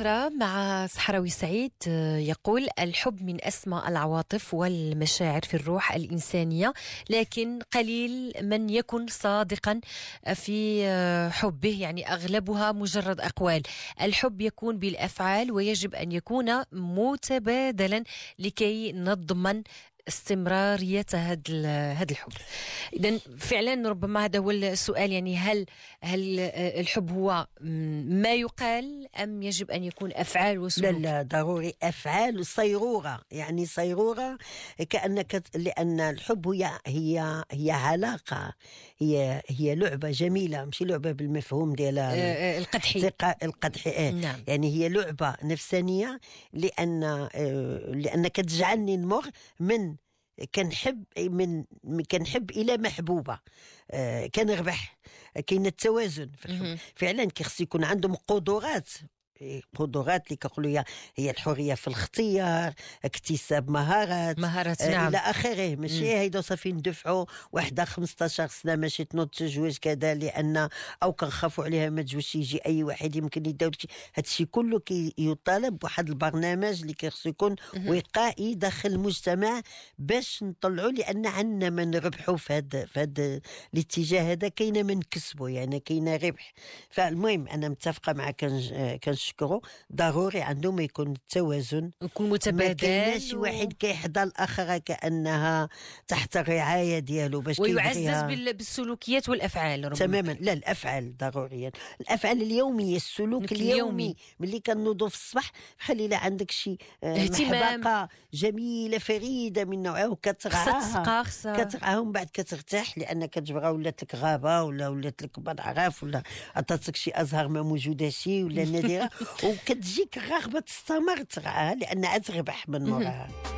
أخرى مع صحراوي سعيد آه، يقول الحب من أسمى العواطف والمشاعر في الروح الإنسانية لكن قليل من يكن صادقا في آه، حبه يعني أغلبها مجرد أقوال الحب يكون بالأفعال ويجب أن يكون متبادلا لكي نضمن استمراريه هذا هذا الحب اذا فعلا ربما هذا هو السؤال يعني هل هل الحب هو ما يقال ام يجب ان يكون افعال وسلوك لا لا ضروري افعال صيروره يعني صيروره كانك لان الحب هي هي هي علاقه هي هي لعبه جميله ماشي لعبه بالمفهوم ديال آه، آه، القدحي القدحي إيه. آه، نعم. يعني هي لعبه نفسانيه لان لان كتجعلني نمر من كنحب من كنحب الى محبوبه آه، كنربح كاين التوازن فعلا كيخص يكون عندهم قدرات قدرات اللي كيقولوا هي هي الحريه في الاختيار اكتساب مهارات مهارات آه، نعم الى اخره ماشي هيدا صافي ندفعوا وحده 15 سنه ماشي تنوض تجوج كذا لان او كنخافوا عليها ما تجوش يجي اي واحد يمكن يداو هادشي كله كي بواحد البرنامج اللي كيخصو يكون وقائي داخل المجتمع باش نطلعوا لان عندنا ما نربحوا في هذا في هذا الاتجاه هذا كاينه ما نكسبوا يعني كاينه ربح فالمهم انا متفقه معك كنش آه، نشكرو ضروري عندهم يكون التوازن يكون متبادل ما و... واحد كيحضر الاخر كانها تحت الرعايه ديالو باش ويعزز بالسلوكيات والافعال ربما. تماما لا الافعال ضروريا الافعال اليوميه السلوك اليومي, اليومي. ملي كنوضو في الصباح بحال الا عندك شي آه، اهتمام جميله فريده من نوعها وكترعاها كترعاها ومن بعد كترتاح لان كتبغى ولات لك غابه ولا ولات لك نعرف ولا عطاتك شي ازهار ما موجوده شي ولا نادره وكتجيك رغبه تستمر ترعاها لان تربح من موراها